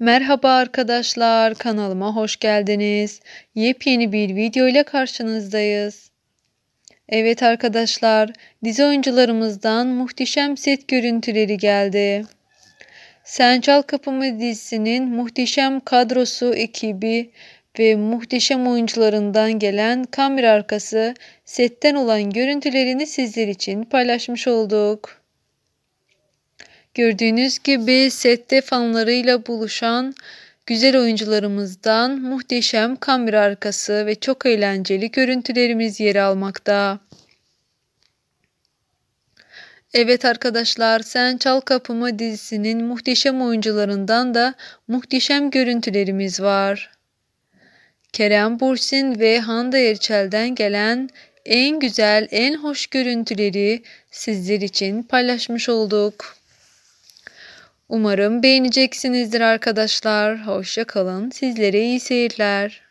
Merhaba arkadaşlar, kanalıma hoş geldiniz. Yepyeni bir video ile karşınızdayız. Evet arkadaşlar, dizi oyuncularımızdan muhteşem set görüntüleri geldi. Sen Çal Kapımı dizisinin muhteşem kadrosu ekibi ve muhteşem oyuncularından gelen kamera arkası setten olan görüntülerini sizler için paylaşmış olduk. Gördüğünüz gibi sette fanlarıyla buluşan güzel oyuncularımızdan muhteşem kamera arkası ve çok eğlenceli görüntülerimiz yer almakta. Evet arkadaşlar Sen Çal Kapımı dizisinin muhteşem oyuncularından da muhteşem görüntülerimiz var. Kerem Bursin ve Hande Erçel'den gelen en güzel, en hoş görüntüleri sizler için paylaşmış olduk. Umarım beğeneceksinizdir arkadaşlar. Hoşça kalın. Sizlere iyi seyirler.